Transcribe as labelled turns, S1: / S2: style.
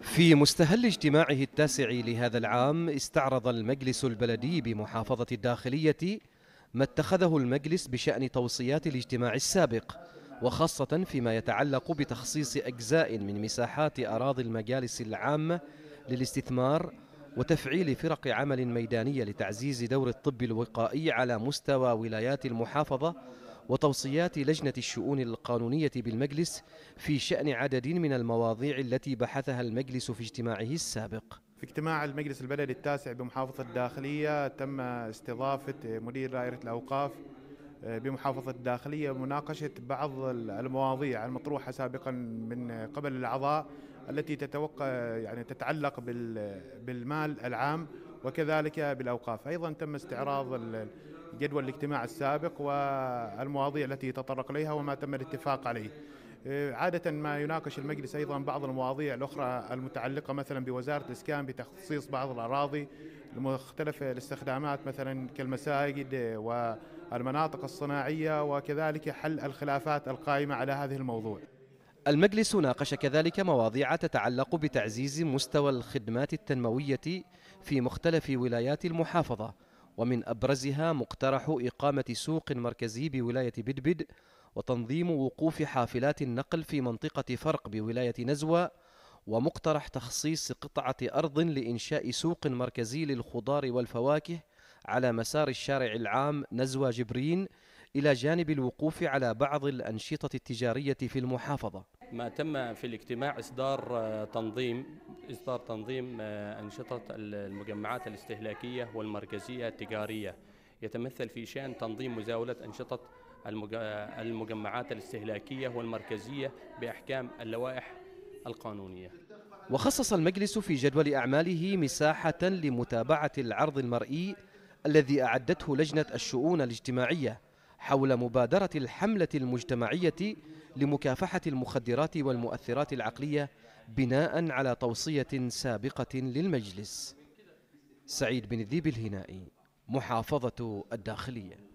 S1: في مستهل اجتماعه التاسع لهذا العام استعرض المجلس البلدي بمحافظة الداخلية ما اتخذه المجلس بشأن توصيات الاجتماع السابق وخاصة فيما يتعلق بتخصيص أجزاء من مساحات أراضي المجالس العامة للاستثمار وتفعيل فرق عمل ميدانية لتعزيز دور الطب الوقائي على مستوى ولايات المحافظة وتوصيات لجنة الشؤون القانونية بالمجلس في شأن عدد من المواضيع
S2: التي بحثها المجلس في اجتماعه السابق في اجتماع المجلس البلدي التاسع بمحافظة الداخلية تم استضافة مدير دائرة الأوقاف آه، بمحافظة الداخلية مناقشة بعض المواضيع المطروحة سابقا من قبل الأعضاء التي تتوقع يعني تتعلق بالمال العام وكذلك بالأوقاف أيضا تم استعراض جدول الاجتماع السابق والمواضيع التي تطرق اليها وما تم الاتفاق عليه. إيه، عادة ما يناقش المجلس أيضا بعض المواضيع الأخرى المتعلقة مثلا بوزارة الإسكان بتخصيص بعض الأراضي لمختلف الاستخدامات مثلا كالمساجد والمناطق الصناعية وكذلك حل الخلافات القائمة على هذه الموضوع
S1: المجلس ناقش كذلك مواضيع تتعلق بتعزيز مستوى الخدمات التنموية في مختلف ولايات المحافظة ومن أبرزها مقترح إقامة سوق مركزي بولاية بدبد وتنظيم وقوف حافلات النقل في منطقة فرق بولاية نزوة ومقترح تخصيص قطعة أرض لإنشاء سوق مركزي للخضار والفواكه على مسار الشارع العام نزوى جبرين إلى جانب الوقوف على بعض الأنشطة التجارية في المحافظة
S3: ما تم في الاجتماع إصدار آه، تنظيم إصدار تنظيم آه، أنشطة المجمعات الاستهلاكية والمركزية التجارية يتمثل في شأن تنظيم مزاولة أنشطة آه، المجمعات الاستهلاكية والمركزية بأحكام اللوائح القانونية
S1: وخصص المجلس في جدول أعماله مساحة لمتابعة العرض المرئي الذي أعدته لجنة الشؤون الاجتماعية حول مبادرة الحملة المجتمعية لمكافحة المخدرات والمؤثرات العقلية بناء على توصية سابقة للمجلس سعيد بن الذيب الهنائي محافظة الداخلية